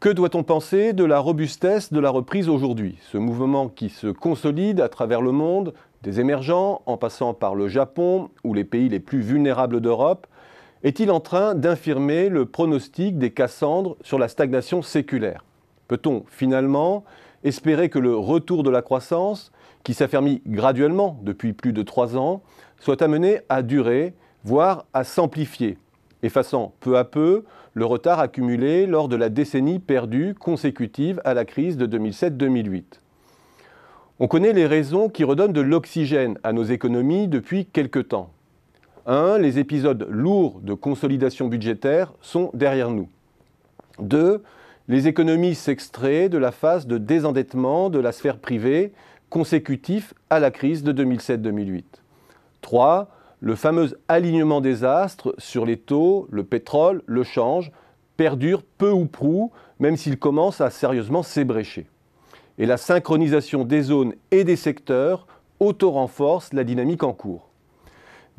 Que doit-on penser de la robustesse de la reprise aujourd'hui Ce mouvement qui se consolide à travers le monde, des émergents en passant par le Japon ou les pays les plus vulnérables d'Europe, est-il en train d'infirmer le pronostic des Cassandres sur la stagnation séculaire Peut-on finalement espérer que le retour de la croissance, qui s'affermit graduellement depuis plus de trois ans, soit amené à durer, voire à s'amplifier effaçant peu à peu le retard accumulé lors de la décennie perdue consécutive à la crise de 2007-2008. On connaît les raisons qui redonnent de l'oxygène à nos économies depuis quelque temps. 1. Les épisodes lourds de consolidation budgétaire sont derrière nous. 2. Les économies s'extraient de la phase de désendettement de la sphère privée consécutif à la crise de 2007-2008. 3 le fameux alignement des astres sur les taux, le pétrole, le change, perdure peu ou prou, même s'il commence à sérieusement s'ébrécher. Et la synchronisation des zones et des secteurs auto-renforce la dynamique en cours.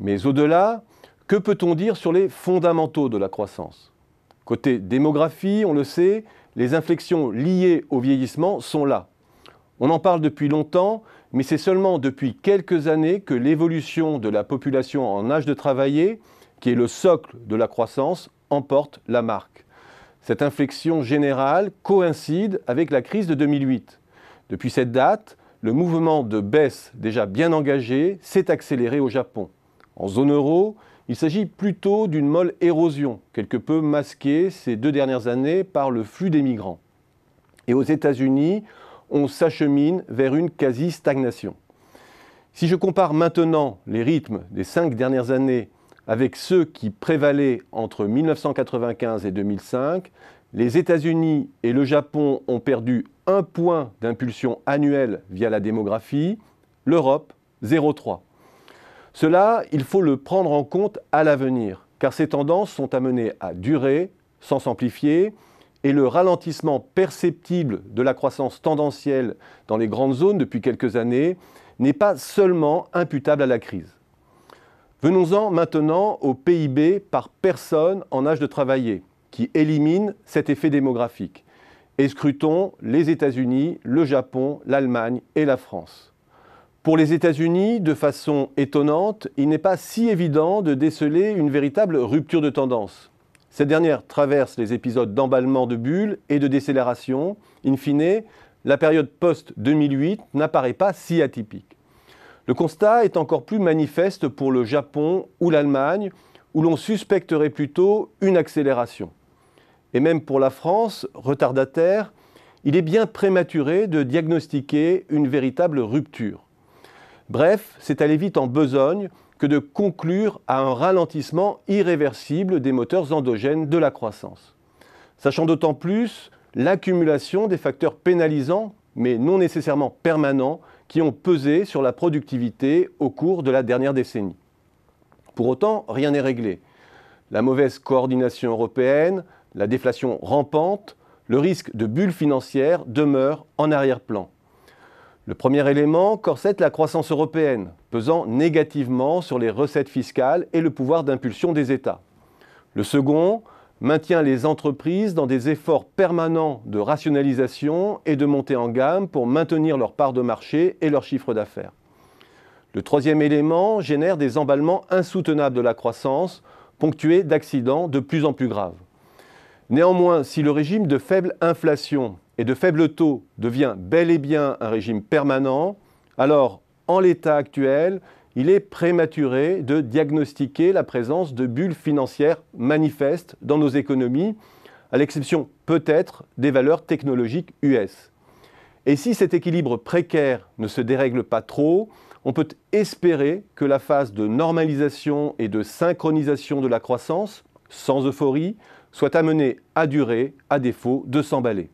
Mais au-delà, que peut-on dire sur les fondamentaux de la croissance Côté démographie, on le sait, les inflexions liées au vieillissement sont là. On en parle depuis longtemps, mais c'est seulement depuis quelques années que l'évolution de la population en âge de travailler, qui est le socle de la croissance, emporte la marque. Cette inflexion générale coïncide avec la crise de 2008. Depuis cette date, le mouvement de baisse déjà bien engagé s'est accéléré au Japon. En zone euro, il s'agit plutôt d'une molle érosion, quelque peu masquée ces deux dernières années par le flux des migrants. Et aux États-Unis, on s'achemine vers une quasi-stagnation. Si je compare maintenant les rythmes des cinq dernières années avec ceux qui prévalaient entre 1995 et 2005, les États-Unis et le Japon ont perdu un point d'impulsion annuelle via la démographie, l'Europe 0,3. Cela, il faut le prendre en compte à l'avenir, car ces tendances sont amenées à durer, sans s'amplifier, et le ralentissement perceptible de la croissance tendancielle dans les grandes zones depuis quelques années n'est pas seulement imputable à la crise. Venons-en maintenant au PIB par personne en âge de travailler, qui élimine cet effet démographique. Et scrutons les États-Unis, le Japon, l'Allemagne et la France. Pour les États-Unis, de façon étonnante, il n'est pas si évident de déceler une véritable rupture de tendance. Cette dernière traverse les épisodes d'emballement de bulles et de décélération. In fine, la période post-2008 n'apparaît pas si atypique. Le constat est encore plus manifeste pour le Japon ou l'Allemagne, où l'on suspecterait plutôt une accélération. Et même pour la France, retardataire, il est bien prématuré de diagnostiquer une véritable rupture. Bref, c'est aller vite en besogne que de conclure à un ralentissement irréversible des moteurs endogènes de la croissance. Sachant d'autant plus l'accumulation des facteurs pénalisants, mais non nécessairement permanents, qui ont pesé sur la productivité au cours de la dernière décennie. Pour autant, rien n'est réglé. La mauvaise coordination européenne, la déflation rampante, le risque de bulle financière demeurent en arrière-plan. Le premier élément corsette la croissance européenne, pesant négativement sur les recettes fiscales et le pouvoir d'impulsion des États. Le second maintient les entreprises dans des efforts permanents de rationalisation et de montée en gamme pour maintenir leur part de marché et leur chiffre d'affaires. Le troisième élément génère des emballements insoutenables de la croissance, ponctués d'accidents de plus en plus graves. Néanmoins, si le régime de faible inflation et de faible taux devient bel et bien un régime permanent, alors en l'état actuel, il est prématuré de diagnostiquer la présence de bulles financières manifestes dans nos économies, à l'exception peut-être des valeurs technologiques US. Et si cet équilibre précaire ne se dérègle pas trop, on peut espérer que la phase de normalisation et de synchronisation de la croissance, sans euphorie, soit amenée à durer à défaut de s'emballer.